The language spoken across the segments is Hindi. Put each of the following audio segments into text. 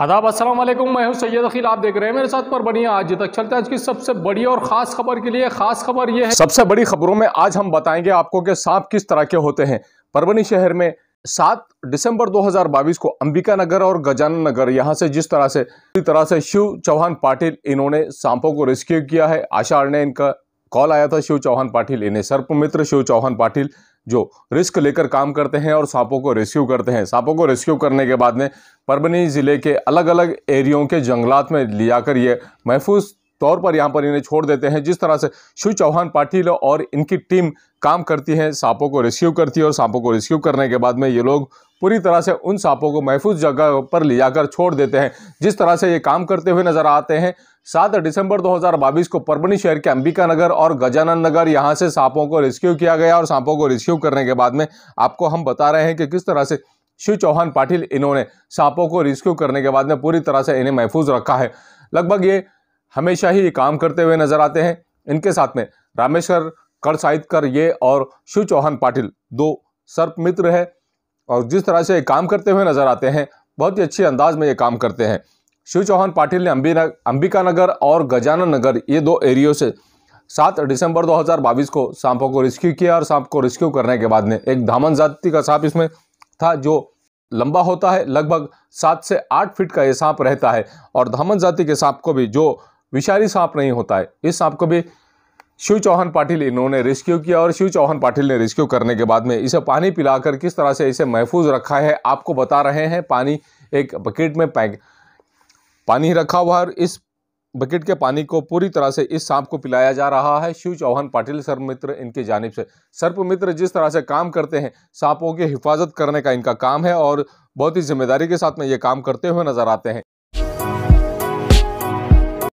आदाब अस्सलाम मैं हूं सैयद अखिल आप देख रहे हैं मेरे साथ पर बनिए आज तक चलते हैं आज की सबसे बड़ी और खास खबर के लिए खास खबर ये है सबसे बड़ी खबरों में आज हम बताएंगे आपको कि सांप किस तरह के होते हैं परवनी शहर में 7 दिसंबर 2022 को अंबिका नगर और गजानन नगर यहां से जिस तरह से पूरी तरह से शिव चौहान पाटिल इन्होंने सांपों को रेस्क्यू किया है आशा ने इनका कॉल आया था शिव चौहान पाटिल इन्हें सर्प मित्र शिव चौहान पाटिल जो रिस्क लेकर काम करते हैं और सांपों को रेस्क्यू करते हैं सांपों को रेस्क्यू करने के बाद में परभनी ज़िले के अलग अलग एरियो के जंगलात में ले जाकर ये महफूज तौर पर यहाँ पर इन्हें छोड़ देते हैं जिस तरह से शिव चौहान पाटिल और इनकी टीम काम करती है सांपों को रेस्क्यू करती है और सांपों को रेस्क्यू करने के बाद में ये लोग पूरी तरह से उन सांपों को महफूज जगह पर ले जाकर छोड़ देते हैं जिस तरह से ये काम करते हुए नजर आते हैं सात दिसंबर 2022 को परवनी शहर के अंबिका नगर और गजानन नगर यहाँ से सांपों को रेस्क्यू किया गया और सांपों को रेस्क्यू करने के बाद में आपको हम बता रहे हैं कि किस तरह से शिव चौहान पाटिल इन्होंने सांपों को रेस्क्यू करने के बाद में पूरी तरह से इन्हें महफूज रखा है लगभग ये हमेशा ही ये काम करते हुए नजर आते हैं इनके साथ में रामेश्वर कर साहितकर ये और शिव चौहान पाटिल दो सर्प मित्र है और जिस तरह से ये काम करते हुए नजर आते हैं बहुत ही अच्छे अंदाज में ये काम करते हैं शिव चौहान पाटिल ने अंबिका नगर और गजानन नगर ये दो एरियो से सात दिसंबर 2022 को सांपों को रेस्क्यू किया और सांप को रेस्क्यू करने के बाद में एक धामन जाति का सांप इसमें था जो लंबा होता है लगभग सात से आठ फीट का ये सांप रहता है और धामन जाति के सांप को भी जो विषारी सांप नहीं होता है इस सांप को भी शिव चौहान पाटिल इन्होंने रेस्क्यू किया और शिव चौहान पाटिल ने रेस्क्यू करने के बाद में इसे पानी पिलाकर किस तरह से इसे महफूज रखा है आपको बता रहे हैं पानी एक बकेट में पैक पानी रखा हुआ और इस बकेट के पानी को पूरी तरह से इस सांप को पिलाया जा रहा है शिव चौहान पाटिल सर्प मित्र इनकी जानब से सर्प मित्र जिस तरह से काम करते हैं सांपों की हिफाजत करने का इनका काम है और बहुत ही जिम्मेदारी के साथ में ये काम करते हुए नजर आते हैं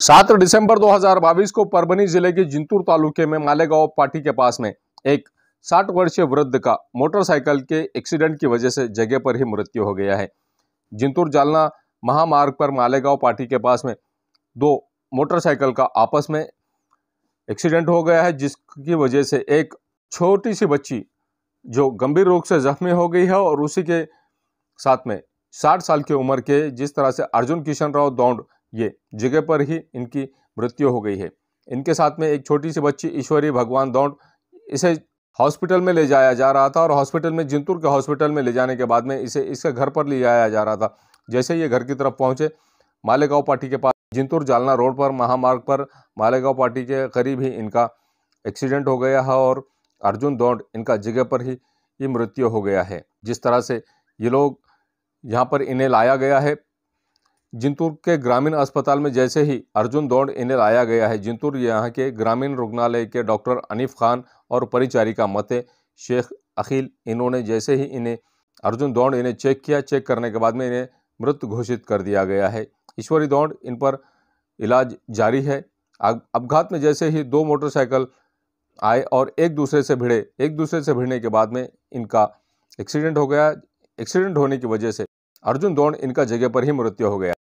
सात दिसंबर 2022 को परभनी जिले के जिंतूर तालुके में मालेगांव पाटी के पास में एक साठ वर्षीय वृद्ध का मोटरसाइकिल के एक्सीडेंट की वजह से जगह पर ही मृत्यु हो गया है जिंतूर जालना महामार्ग पर मालेगांव पार्टी के पास में दो मोटरसाइकिल का आपस में एक्सीडेंट हो गया है जिसकी वजह से एक छोटी सी बच्ची जो गंभीर रूप से जख्मी हो गई है और उसी के साथ में साठ साल की उम्र के जिस तरह से अर्जुन किशन राव दौंड ये जगह पर ही इनकी मृत्यु हो गई है इनके साथ में एक छोटी सी बच्ची ईश्वरी भगवान दौड़ इसे हॉस्पिटल में ले जाया जा रहा था और हॉस्पिटल में जिंतुर के हॉस्पिटल में ले जाने के बाद में इसे इसके घर पर ले जाया जा रहा था जैसे ये घर की तरफ पहुँचे मालेगांव पार्टी के पास जिंतुर जालना रोड पर महामार्ग पर मालेगांव पार्टी के करीब ही इनका एक्सीडेंट हो गया है और अर्जुन दौड़ इनका जगह पर ही ये मृत्यु हो गया है जिस तरह से ये लोग यहाँ पर इन्हें लाया गया है जिंतूर के ग्रामीण अस्पताल में जैसे ही अर्जुन दौड़ इन्हें लाया गया है जिंतूर यहाँ के ग्रामीण रुग्णालय के डॉक्टर अनिफ खान और परिचारिका मते शेख अखिल इन्होंने जैसे ही इन्हें अर्जुन दौड़ इन्हें चेक किया चेक करने के बाद में इन्हें मृत घोषित कर दिया गया है ईश्वरी दौड़ इन पर इलाज जारी है अपघात में जैसे ही दो मोटरसाइकिल आए और एक दूसरे से भिड़े एक दूसरे से भिड़ने के बाद में इनका एक्सीडेंट हो गया एक्सीडेंट होने की वजह से अर्जुन दौड़ इनका जगह पर ही मृत्यु हो गया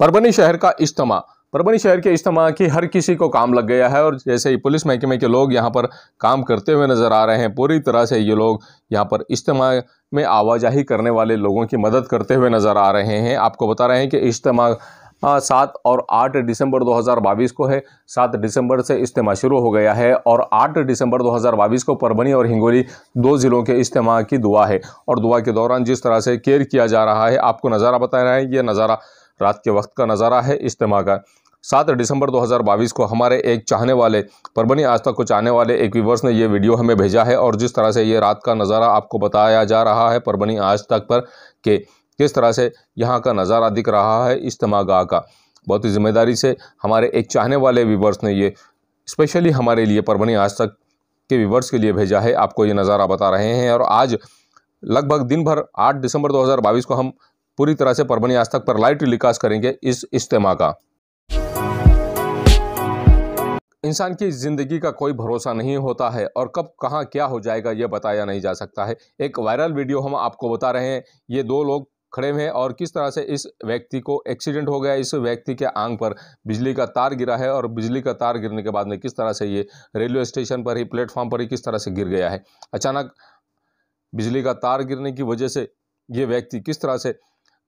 परभनी शहर का इज्तम परभनी शहर के इज्तम की हर किसी को काम लग गया है और जैसे ही पुलिस महकमे के लोग यहाँ पर काम करते हुए नज़र आ रहे हैं पूरी तरह से ये लोग यहाँ पर इज्तम में आवाजाही करने वाले लोगों की मदद करते हुए नज़र आ रहे हैं आपको बता रहे हैं कि इज्तम सात और आठ दिसंबर 2022 को है सात दिसंबर से इज्तम शुरू हो गया है और आठ दिसंबर 2022 को परभनी और हिंगोली दो ज़िलों के इज्तम की दुआ है और दुआ के दौरान जिस तरह से केयर किया जा रहा है आपको नज़ारा बता रहे हैं ये नज़ारा रात के वक्त का नज़ारा है इज्तम का सात दिसंबर 2022 को हमारे एक चाहने वाले परबनी आस्था को चाहने वाले एक व्यूवर्स ने ये वीडियो हमें भेजा है और जिस तरह से ये रात का नज़ारा आपको बताया जा रहा है परबनी आज तक पर कि किस तरह से यहाँ का नज़ारा दिख रहा है इज्तम का बहुत ही ज़िम्मेदारी से हमारे एक चाहने वाले व्यूवर्स ने ये स्पेशली हमारे लिए परबनी आज तक के व्यूवर्स के लिए भेजा है आपको ये नज़ारा बता रहे हैं और आज लगभग दिन भर आठ दिसंबर दो को हम पूरी तरह से परमनी आज तक पर लाइव टेलीकास्ट करेंगे इस इज्तम का इंसान की ज़िंदगी का कोई भरोसा नहीं होता है और कब कहाँ क्या हो जाएगा यह बताया नहीं जा सकता है एक वायरल वीडियो हम आपको बता रहे हैं ये दो लोग खड़े हुए हैं और किस तरह से इस व्यक्ति को एक्सीडेंट हो गया इस व्यक्ति के आंग पर बिजली का तार गिरा है और बिजली का तार गिरने के बाद में किस तरह से ये रेलवे स्टेशन पर ही प्लेटफॉर्म पर ही किस तरह से गिर गया है अचानक बिजली का तार गिरने की वजह से ये व्यक्ति किस तरह से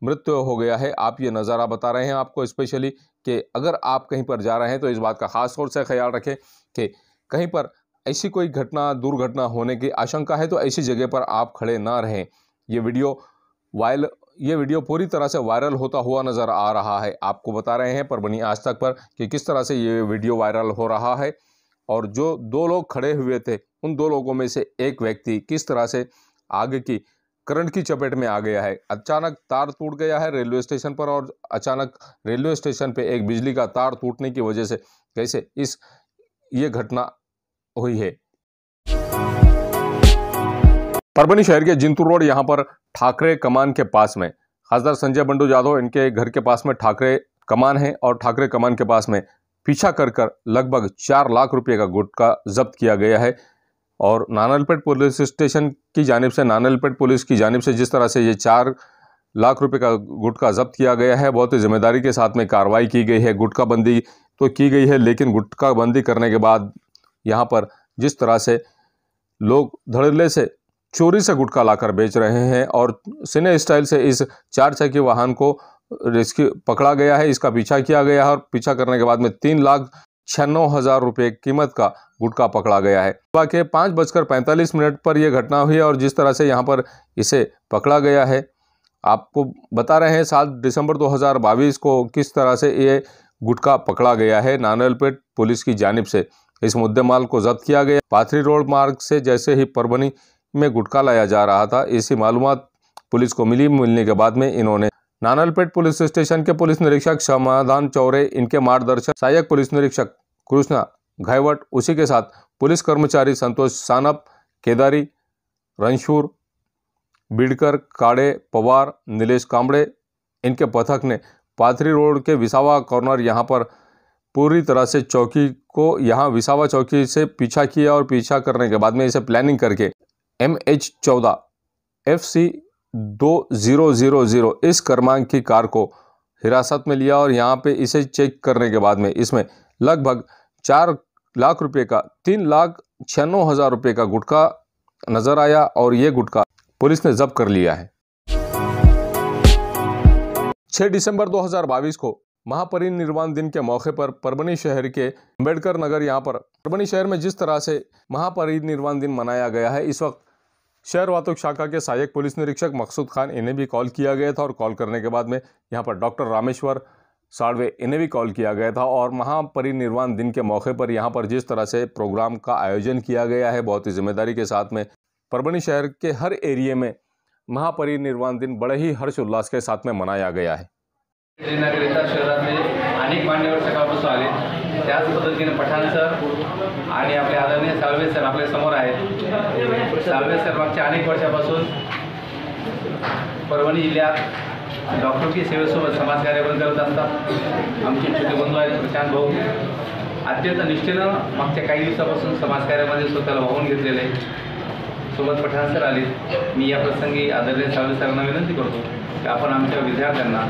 मृत्यु हो गया है आप ये नज़ारा बता रहे हैं आपको स्पेशली कि अगर आप कहीं पर जा रहे हैं तो इस बात का ख़ास तौर से ख्याल रखें कि कहीं पर ऐसी कोई घटना दुर्घटना होने की आशंका है तो ऐसी जगह पर आप खड़े ना रहें ये वीडियो वायल ये वीडियो पूरी तरह से वायरल होता हुआ नज़र आ रहा है आपको बता रहे हैं पर बनी आज तक पर कि किस तरह से ये वीडियो वायरल हो रहा है और जो दो लोग खड़े हुए थे उन दो लोगों में से एक व्यक्ति किस तरह से आग की करंट की चपेट में आ गया है अचानक तार टूट गया है रेलवे स्टेशन पर और अचानक रेलवे स्टेशन पे एक बिजली का तार टूटने की वजह से कैसे इस ये घटना हुई है परभनी शहर के जिंतू रोड यहाँ पर ठाकरे कमान के पास में खासदार संजय बंडू यादव इनके घर के पास में ठाकरे कमान है और ठाकरे कमान के पास में पीछा कर कर लगभग चार लाख रुपए का गुटखा जब्त किया गया है और नानलपेट पुलिस स्टेशन की जानब से नानलपेट पुलिस की जानब से जिस तरह से ये चार लाख रुपए का गुटखा जब्त किया गया है बहुत ही जिम्मेदारी के साथ में कार्रवाई की गई है गुटखा बंदी तो की गई है लेकिन गुटखा बंदी करने के बाद यहाँ पर जिस तरह से लोग धड़ल्ले से चोरी से गुटखा लाकर बेच रहे हैं और सिने स्टाइल से इस चार चक्की वाहन को रेस्क्यू पकड़ा गया है इसका पीछा किया गया है और पीछा करने के बाद में तीन लाख छियानवे हज़ार रुपये कीमत का गुटका पकड़ा गया है सुबह के पाँच बजकर पैंतालीस मिनट पर यह घटना हुई और जिस तरह से यहाँ पर इसे पकड़ा गया है आपको बता रहे हैं सात दिसंबर बाईस को किस तरह से ये गुटखा पकड़ा गया है नानलपेट पुलिस की जानब से इस मुद्देमाल को जब्त किया गया पाथरी रोड मार्ग से जैसे ही परभनी में गुटखा लाया जा रहा था ऐसी मालूम पुलिस को मिली मिलने के बाद में इन्होंने नानलपेट पुलिस स्टेशन के पुलिस निरीक्षक समाधान चौरे इनके मार्गदर्शक सहायक पुलिस निरीक्षक कृष्णा घायवट उसी के साथ पुलिस कर्मचारी संतोष सानप केदारी रंशूर बीडकर काड़े पवार नीलेश कांबड़े इनके पथक ने पाथरी रोड के विसावा कॉर्नर यहाँ पर पूरी तरह से चौकी को यहाँ विसावा चौकी से पीछा किया और पीछा करने के बाद में इसे प्लानिंग करके एम एच चौदह एफ सी दो ज़ीरो ज़ीरो ज़ीरो इस क्रमांक की कार को हिरासत में लिया और यहाँ पे इसे चेक करने के बाद में इसमें लगभग चार लाख रुपए का तीन लाख छियानवे हज़ार रुपए का गुटखा नज़र आया और ये गुटखा पुलिस ने जब्त कर लिया है 6 दिसंबर 2022 को महापरिनिर्वाण दिन के मौके पर परभनी शहर के अम्बेडकर नगर यहाँ पर परभनी शहर में जिस तरह से महापरिनिर्वाण दिन मनाया गया है इस वक्त शहर वातुक शाखा के सहायक पुलिस निरीक्षक मकसूद खान इन्हें भी कॉल किया गया था और कॉल करने के बाद में यहाँ पर डॉक्टर रामेश्वर साड़वे इन्हें भी कॉल किया गया था और महापरिनिर्वाण दिन के मौके पर यहाँ पर जिस तरह से प्रोग्राम का आयोजन किया गया है बहुत ही जिम्मेदारी के साथ में परभणी शहर के हर एरिए में महापरिनिर्वाण दिन बड़े ही हर्षोल्लास के साथ में मनाया गया है श्रीनगरीच्या अनेक मान्यवर सर आपले आदरणीय सर समोर सर अनेक परभणी जिल्ह्यात की सेवेसोबत समाजकार्य पण करत असतात आमचे छोटे बंधू आहेत प्रशांत भाऊ अत्यंत निष्ठेनं मागच्या काही दिवसापासून समाजकार्यामध्ये स्वतःला वाहून घेतलेले सोबत पठाण सर आले मी या प्रसंगी आदरणीय सावळे सरांना विनंती करतो की आपण आमच्या विद्यार्थ्यांना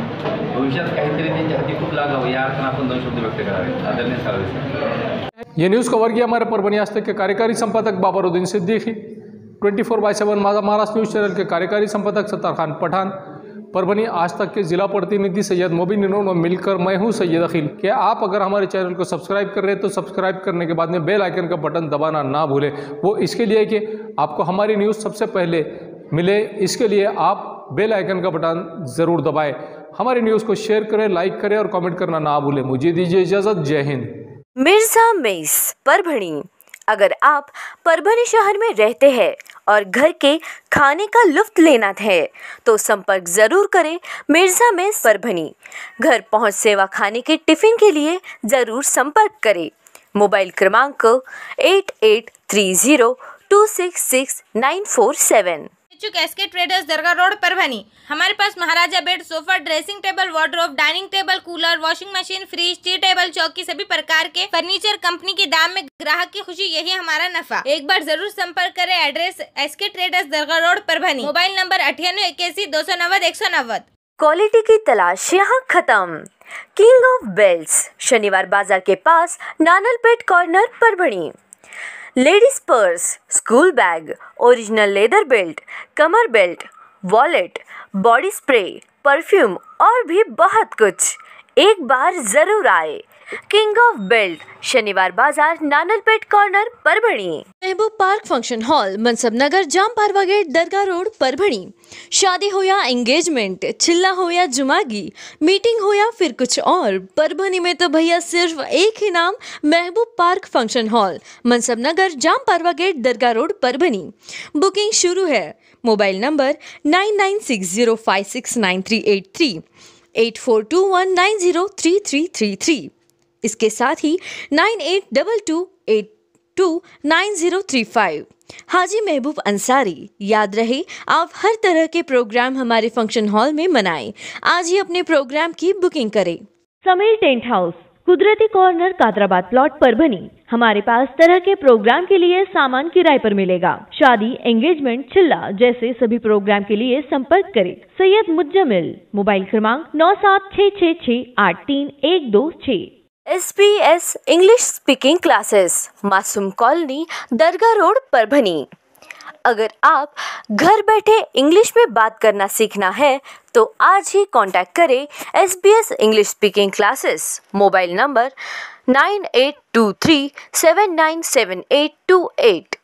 भविष्यात काहीतरी त्यांच्या हाती खूप लागावं या अर्थानं आपण दोन शब्द व्यक्त करावे आदरणीय सावळे सर ये न्यूज़ का किया हमारे पर के कार्यकारी संपादक Babaruddin Siddiqui 24 four by seven Majha Maharashtra news channel के कार्यकारी संपादक सत्तार खान पठान परभनी आज तक के जिला प्रतिनिधि सैयद मोबिन इन्होंने मिलकर मैं हूं सैयद अखिल क्या आप अगर हमारे चैनल को सब्सक्राइब कर रहे हैं तो सब्सक्राइब करने के बाद में बेल आइकन का बटन दबाना ना भूलें वो इसके लिए कि आपको हमारी न्यूज़ सबसे पहले मिले इसके लिए आप बेल आइकन का बटन ज़रूर दबाएँ हमारी न्यूज़ को शेयर करें लाइक करें और कॉमेंट करना ना भूलें मुझे दीजिए इजाज़त जय हिंद मिर्ज़ा मेस परभणी अगर आप परभणी शहर में रहते हैं और घर के खाने का लुफ्त लेना है तो संपर्क ज़रूर करें मिर्ज़ा में सरभनी घर पहुंच सेवा खाने के टिफ़िन के लिए ज़रूर संपर्क करें मोबाइल क्रमांक eight eight three zero two six six nine four seven इच्छुक S K traders Dargah road Parbhani हमारे पास Maharaja bed sofa dressing table wardrobe dining table cooler washing machine fridge tea table चौकी सभी प्रकार के फर्नीचर कंपनी के दाम में ग्राहक की खुशी यही हमारा नफा एक बार जरूर संपर्क करें address S K traders Dargah road Parbhani mobile number अठानवे इक्यासी दो सौ नब्बे एक सौ नब्बे क्वालिटी की तलाश यहाँ खत्म किंग ऑफ बेल्ट शनिवार बाजार के पास Nanalpeth corner Parbhani ladies purse school bag original leather belt कमर belt wallet body spray perfume और भी बहुत कुछ एक बार ज़रूर आए किंग ऑफ बेल्ट शनिवार बाजार पेट corner Parbhani Mehboob park function hall Mansab Nagar Jam Parwa gate Dargah road Parbhani शादी हो या एंगेजमेंट चिल्ला हो या जुमागी मीटिंग हो या फिर कुछ और परभणी में तो भैया सिर्फ एक ही नाम Mehboob park function hall Mansab Nagar Jam Parwa gate Dargah road Parbhani booking शुरू है mobile number nine nine six zero five six nine three eight three eight four two one nine zero three three three three इसके साथ ही nine eight double two eight two nine zero three five Haji Mehboob Ansari याद रहे आप हर तरह के प्रोग्राम हमारे फंक्शन हॉल में मनाएं आज ही अपने प्रोग्राम की बुकिंग करें Sameer tent house Kudrati corner Kadrabad plot पर बनी हमारे पास तरह के प्रोग्राम के लिए सामान किराए पर मिलेगा शादी एंगेजमेंट चिल्ला जैसे सभी प्रोग्राम के लिए संपर्क करें सैयद मुज्जमिल मोबाइल क्रमांक नौ सात छः छः छः आठ तीन एक दो छः S B S English speaking classes Masoom colony Dargah road पर बनी अगर आप घर बैठे इंग्लिश में बात करना सीखना है तो आज ही कांटेक्ट करें S B S English speaking classes mobile number nine eight two three seven nine seven eight two eight